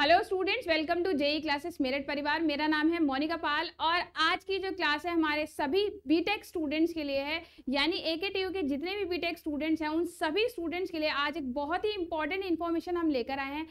hello students welcome to J E classes Meerut परिवार मेरा नाम है मोनिका पाल और आज की जो क्लास है हमारे सभी बीटेक स्टूडेंट्स के लिए है यानी ए के के जितने भी बीटेक स्टूडेंट्स हैं उन सभी स्टूडेंट्स के लिए आज एक बहुत ही इंपॉर्टेंट इन्फॉर्मेशन हम लेकर आए हैं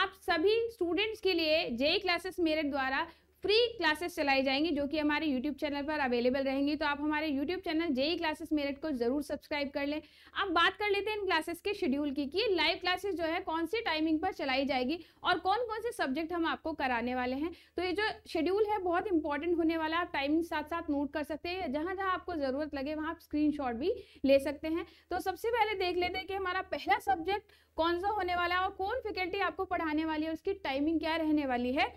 आप सभी स्टूडेंट्स के लिए जेई क्लासेस मेरठ द्वारा फ्री क्लासेस चलाई जाएंगी जो कि हमारे यूट्यूब चैनल पर अवेलेबल रहेंगी तो आप हमारे YouTube channel J E classes Meerut को जरूर सब्सक्राइब कर लें अब बात कर लेते हैं इन क्लासेस के शेड्यूल की कि लाइव क्लासेस जो है कौन सी टाइमिंग पर चलाई जाएगी और कौन कौन से सब्जेक्ट हम आपको कराने वाले हैं तो ये जो शेड्यूल है बहुत इंपॉर्टेंट होने वाला आप टाइमिंग साथ साथ नोट कर सकते हैं जहाँ जहाँ आपको ज़रूरत लगे वहाँ आप स्क्रीन भी ले सकते हैं तो सबसे पहले देख लेते हैं कि हमारा पहला सब्जेक्ट कौन सा होने वाला है और कौन फैकल्टी आपको पढ़ाने वाली है उसकी टाइमिंग क्या रहने वाली है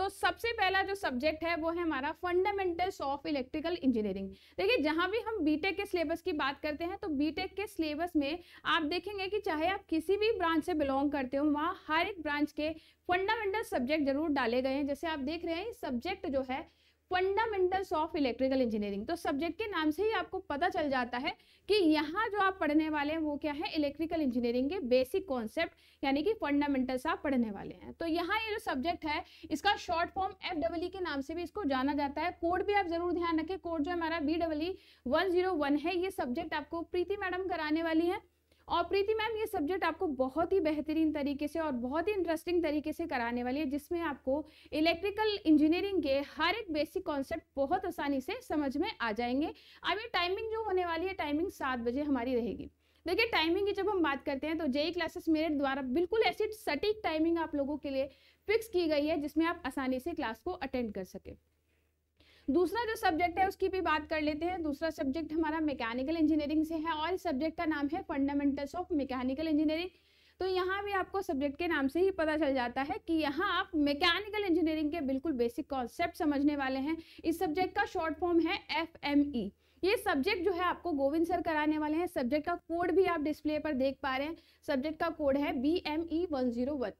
तो सबसे पहला जो सब्जेक्ट है वो है हमारा फंडामेंटल्स ऑफ इलेक्ट्रिकल इंजीनियरिंग देखिए जहां भी हम बीटेक के सिलेबस की बात करते हैं तो बीटेक के सिलेबस में आप देखेंगे कि चाहे आप किसी भी ब्रांच से बिलोंग करते हो वहां हर एक ब्रांच के फंडामेंटल सब्जेक्ट जरूर डाले गए हैं जैसे आप देख रहे हैं सब्जेक्ट जो है फंडामेंटल्स ऑफ इलेक्ट्रिकल इंजीनियरिंग तो सब्जेक्ट के नाम से ही आपको पता चल जाता है कि यहाँ जो आप पढ़ने वाले हैं वो क्या है इलेक्ट्रिकल इंजीनियरिंग के बेसिक कॉन्सेप्ट यानी कि फंडामेंटल्स आप पढ़ने वाले हैं तो यहाँ ये यह जो सब्जेक्ट है इसका शॉर्ट फॉर्म एफ के नाम से भी इसको जाना जाता है कोड भी आप जरूर ध्यान रखें कोड जो हमारा बी डबल है ये सब्जेक्ट आपको प्रीति मैडम कराने वाली है और प्रीति मैम ये सब्जेक्ट आपको बहुत ही बेहतरीन तरीके से और बहुत ही इंटरेस्टिंग तरीके से कराने वाली है जिसमें आपको इलेक्ट्रिकल इंजीनियरिंग के हर एक बेसिक कॉन्सेप्ट बहुत आसानी से समझ में आ जाएंगे अब ये टाइमिंग जो होने वाली है टाइमिंग सात बजे हमारी रहेगी देखिए टाइमिंग की जब हम बात करते हैं तो जेई क्लासेस e मेरे द्वारा बिल्कुल ऐसी सटीक टाइमिंग आप लोगों के लिए फिक्स की गई है जिसमें आप आसानी से क्लास को अटेंड कर सकें दूसरा जो सब्जेक्ट है उसकी भी बात कर लेते हैं दूसरा सब्जेक्ट हमारा मैकेनिकल इंजीनियरिंग से है और सब्जेक्ट का नाम है फंडामेंटल्स ऑफ मैकेनिकल इंजीनियरिंग तो यहाँ भी आपको सब्जेक्ट के नाम से ही पता चल जाता है कि यहाँ आप मैकेनिकल इंजीनियरिंग के बिल्कुल बेसिक कॉन्सेप्ट समझने वाले हैं इस सब्जेक्ट का शॉर्ट फॉर्म है एफ एम ई ये सब्जेक्ट जो है आपको गोविंद सर कराने वाले हैं सब्जेक्ट का कोड भी आप डिस्प्ले पर देख पा रहे हैं सब्जेक्ट का कोड है B M E one zero one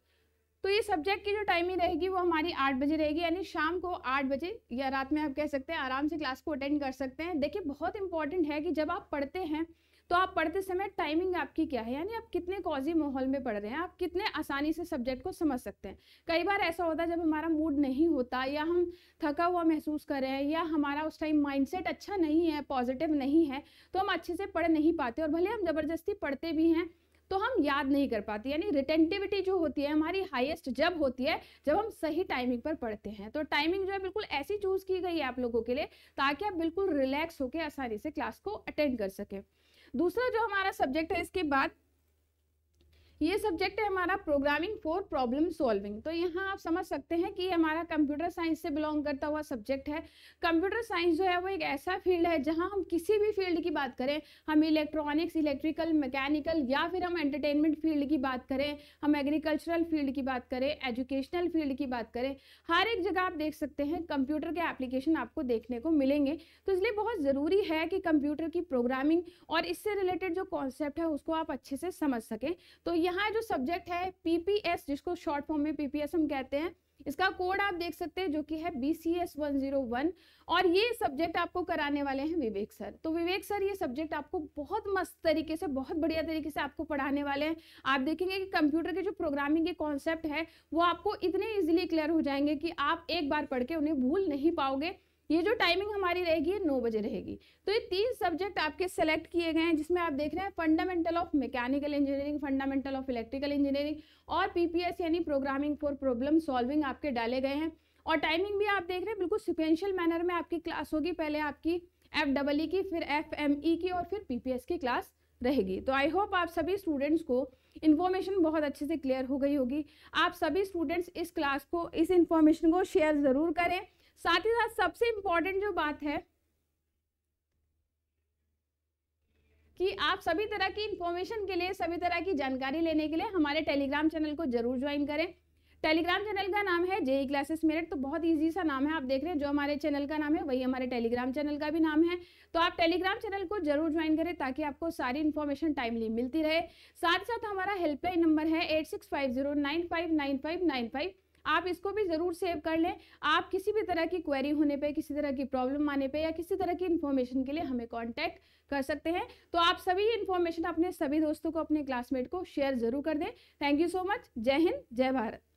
तो ये सब्जेक्ट की जो टाइमिंग रहेगी वो हमारी आठ बजे रहेगी यानी शाम को आठ बजे या रात में आप कह सकते हैं आराम से क्लास को अटेंड कर सकते हैं देखिए बहुत इंपॉर्टेंट है कि जब आप पढ़ते हैं तो आप पढ़ते समय टाइमिंग आपकी क्या है यानी आप कितने कॉजी माहौल में पढ़ रहे हैं आप कितने आसानी से सब्जेक्ट को समझ सकते हैं कई बार ऐसा होता है जब हमारा मूड नहीं होता या हम थका हुआ महसूस कर रहे हैं या हमारा उस टाइम माइंडसेट अच्छा नहीं है पॉजिटिव नहीं है तो हम अच्छे से पढ़ नहीं पाते और भले हम ज़बरदस्ती पढ़ते भी हैं तो हम याद नहीं कर पाते यानी रिटेंटिविटी जो होती है हमारी हाईएस्ट जब होती है जब हम सही टाइमिंग पर पढ़ते हैं तो टाइमिंग जो है बिल्कुल ऐसी चूज की गई है आप लोगों के लिए ताकि आप बिल्कुल रिलैक्स होकर आसानी से क्लास को अटेंड कर सकें दूसरा जो हमारा सब्जेक्ट है इसके बाद ये सब्जेक्ट है हमारा प्रोग्रामिंग फॉर प्रॉब्लम सॉल्विंग तो यहाँ आप समझ सकते हैं कि ये हमारा कंप्यूटर साइंस से बिलोंग करता हुआ सब्जेक्ट है कंप्यूटर साइंस जो है वो एक ऐसा फील्ड है जहाँ हम किसी भी फील्ड की बात करें हम इलेक्ट्रॉनिक्स इलेक्ट्रिकल मैकेनिकल या फिर हम एंटरटेनमेंट फील्ड की बात करें हम एग्रीकल्चरल फील्ड की बात करें एजुकेशनल फील्ड की बात करें हर एक जगह आप देख सकते हैं कंप्यूटर के एप्लीकेशन आपको देखने को मिलेंगे तो इसलिए बहुत ज़रूरी है कि कंप्यूटर की प्रोग्रामिंग और इससे रिलेटेड जो कॉन्सेप्ट है उसको आप अच्छे से समझ सकें तो ये यहाँ जो सब्जेक्ट है पीपीएस जिसको शॉर्ट फॉर्म में पीपीएस हम कहते हैं इसका कोड आप देख सकते हैं जो कि है B C S one zero one और ये सब्जेक्ट आपको कराने वाले हैं विवेक सर तो विवेक सर ये सब्जेक्ट आपको बहुत मस्त तरीके से बहुत बढ़िया तरीके से आपको पढ़ाने वाले हैं आप देखेंगे कि कंप्यूटर के जो प्रोग्रामिंग के कॉन्सेप्ट है वो आपको इतने इजीली क्लियर हो जाएंगे कि आप एक बार पढ़ के उन्हें भूल नहीं पाओगे ये जो टाइमिंग हमारी रहेगी नौ बजे रहेगी तो ये तीन सब्जेक्ट आपके सेलेक्ट किए गए हैं जिसमें आप देख रहे हैं fundamental of mechanical engineering fundamental of electrical engineering और पीपीएस यानी प्रोग्रामिंग फॉर प्रॉब्लम सॉल्विंग आपके डाले गए हैं और टाइमिंग भी आप देख रहे हैं बिल्कुल सिक्वेंशियल मैनर में आपकी क्लास होगी पहले आपकी एफ डबल ई की फिर एफ एम ई की और फिर पीपीएस की क्लास रहेगी तो आई होप आप सभी स्टूडेंट्स को इन्फॉर्मेशन बहुत अच्छे से क्लियर हो गई होगी आप सभी स्टूडेंट्स इस क्लास को इस इन्फॉर्मेशन को शेयर ज़रूर करें साथ ही साथ सबसे इम्पोर्टेंट जो बात है कि आप सभी तरह की इंफॉर्मेशन के लिए सभी तरह की जानकारी लेने के लिए हमारे टेलीग्राम चैनल को जरूर ज्वाइन करें टेलीग्राम चैनल का नाम है जेई क्लासेस मेरिट तो बहुत इजी सा नाम है आप देख रहे हैं जो हमारे चैनल का नाम है वही हमारे टेलीग्राम चैनल का भी नाम है तो आप टेलीग्राम चैनल को जरूर ज्वाइन करें ताकि आपको सारी इन्फॉर्मेशन टाइमली मिलती रहे साथ साथ हमारा हेल्पलाइन नंबर है एट सिक्स जीरो आप इसको भी ज़रूर सेव कर लें आप किसी भी तरह की क्वेरी होने पे किसी तरह की प्रॉब्लम आने पे या किसी तरह की इन्फॉर्मेशन के लिए हमें कांटेक्ट कर सकते हैं तो आप सभी इन्फॉर्मेशन अपने सभी दोस्तों को अपने क्लासमेट को शेयर ज़रूर कर दें थैंक यू सो मच जय हिंद जय भारत